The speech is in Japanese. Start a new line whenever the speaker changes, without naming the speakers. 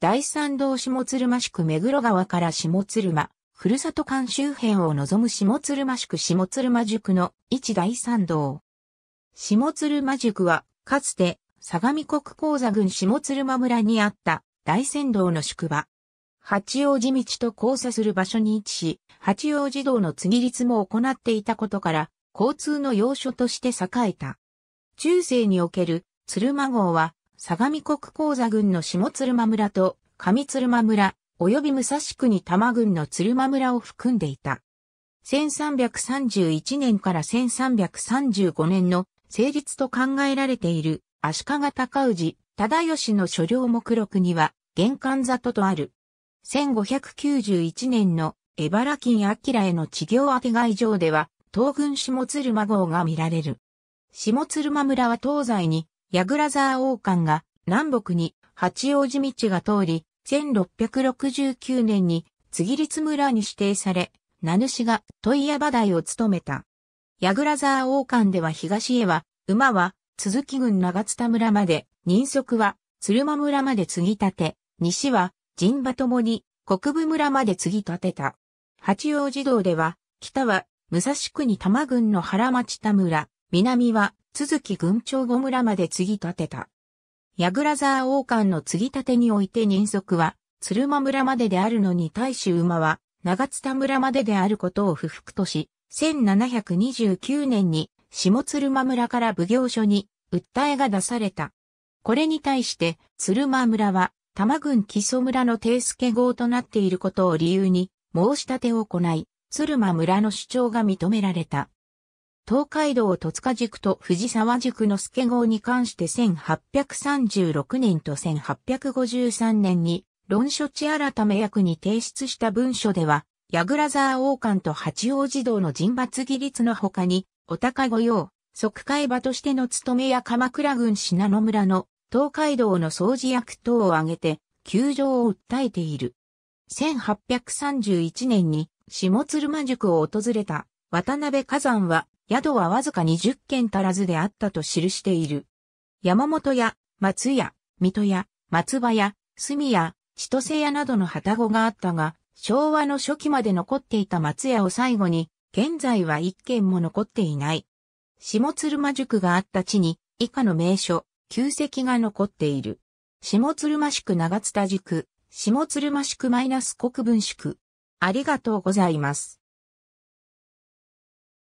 第三道下鶴間宿目黒川から下鶴間、ふるさと館周辺を望む下鶴間宿下鶴間宿の一第三道。下鶴間宿は、かつて、相模国鉱座郡下鶴間村にあった大仙道の宿場。八王子道と交差する場所に位置し、八王子道の継ぎ立も行っていたことから、交通の要所として栄えた。中世における鶴間号は、相模国鉱座郡の下鶴間村と上鶴間村、及び武蔵国多摩郡の鶴間村を含んでいた。1331年から1335年の成立と考えられている足利尊氏、忠義の所領目録には玄関里とある。1591年の茨城金明への地業当て外上では東軍下鶴間号が見られる。下鶴間村は東西に矢倉沢王冠が南北に八王子道が通り、1669年に継立村に指定され、名主が問屋場代を務めた。矢倉沢王冠では東へは、馬は鈴木郡長津田村まで、人足は鶴間村まで継ぎ立て、西は陣馬ともに国部村まで継ぎ立てた。八王子道では、北は武蔵国玉多摩郡の原町田村、南は、続き郡長後村まで継ぎ立てた。矢倉沢王冠の継ぎ立てにおいて人足は、鶴間村までであるのに対し馬は、長津田村までであることを不服とし、1729年に下鶴間村から奉行所に訴えが出された。これに対して、鶴間村は、多摩郡木曽村の定助号となっていることを理由に、申し立てを行い、鶴間村の主張が認められた。東海道戸塚塾と藤沢塾の助号に関して1836年と1853年に論書地改め役に提出した文書では、矢倉沢王冠と八王子道の人罰義律の他に、お高御用、即会場としての務めや鎌倉郡品野村の東海道の掃除役等を挙げて、窮状を訴えている。1831年に下鶴間塾を訪れた渡辺火山は宿はわずか20軒足らずであったと記している。山本屋、松屋、水戸屋、松葉屋、住屋、千歳屋などの旗子があったが、昭和の初期まで残っていた松屋を最後に、現在は一軒も残っていない。下鶴間宿があった地に、以下の名所、旧跡が残っている。下鶴間宿長津田宿、下鶴間宿マイナス国分宿。ありがとうございます。